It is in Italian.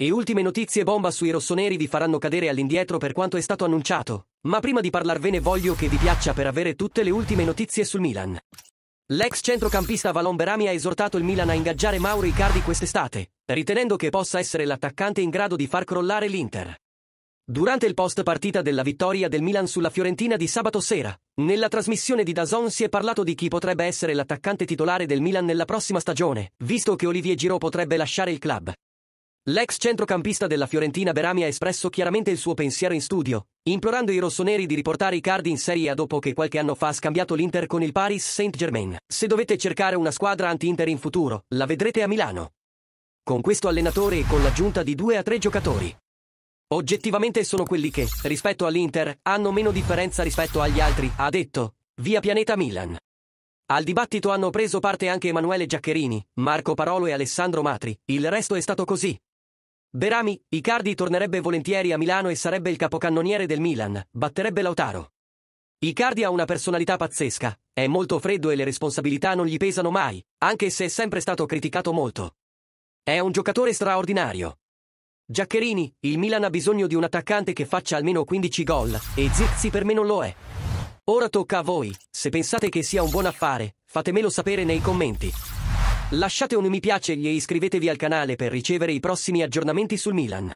E ultime notizie bomba sui rossoneri vi faranno cadere all'indietro per quanto è stato annunciato. Ma prima di parlarvene voglio che vi piaccia per avere tutte le ultime notizie sul Milan. L'ex centrocampista Valon Berami ha esortato il Milan a ingaggiare Mauro Icardi quest'estate, ritenendo che possa essere l'attaccante in grado di far crollare l'Inter. Durante il post partita della vittoria del Milan sulla Fiorentina di sabato sera, nella trasmissione di Dazon si è parlato di chi potrebbe essere l'attaccante titolare del Milan nella prossima stagione, visto che Olivier Giraud potrebbe lasciare il club. L'ex centrocampista della Fiorentina Berami ha espresso chiaramente il suo pensiero in studio, implorando i rossoneri di riportare i cardi in Serie A dopo che qualche anno fa ha scambiato l'Inter con il Paris Saint-Germain. Se dovete cercare una squadra anti-Inter in futuro, la vedrete a Milano. Con questo allenatore e con l'aggiunta di due a tre giocatori. Oggettivamente sono quelli che, rispetto all'Inter, hanno meno differenza rispetto agli altri, ha detto, via Pianeta Milan. Al dibattito hanno preso parte anche Emanuele Giaccherini, Marco Parolo e Alessandro Matri, il resto è stato così. Berami, Icardi tornerebbe volentieri a Milano e sarebbe il capocannoniere del Milan, batterebbe Lautaro. Icardi ha una personalità pazzesca, è molto freddo e le responsabilità non gli pesano mai, anche se è sempre stato criticato molto. È un giocatore straordinario. Giaccherini, il Milan ha bisogno di un attaccante che faccia almeno 15 gol, e Zizzi per me non lo è. Ora tocca a voi, se pensate che sia un buon affare, fatemelo sapere nei commenti. Lasciate un mi piace e iscrivetevi al canale per ricevere i prossimi aggiornamenti sul Milan.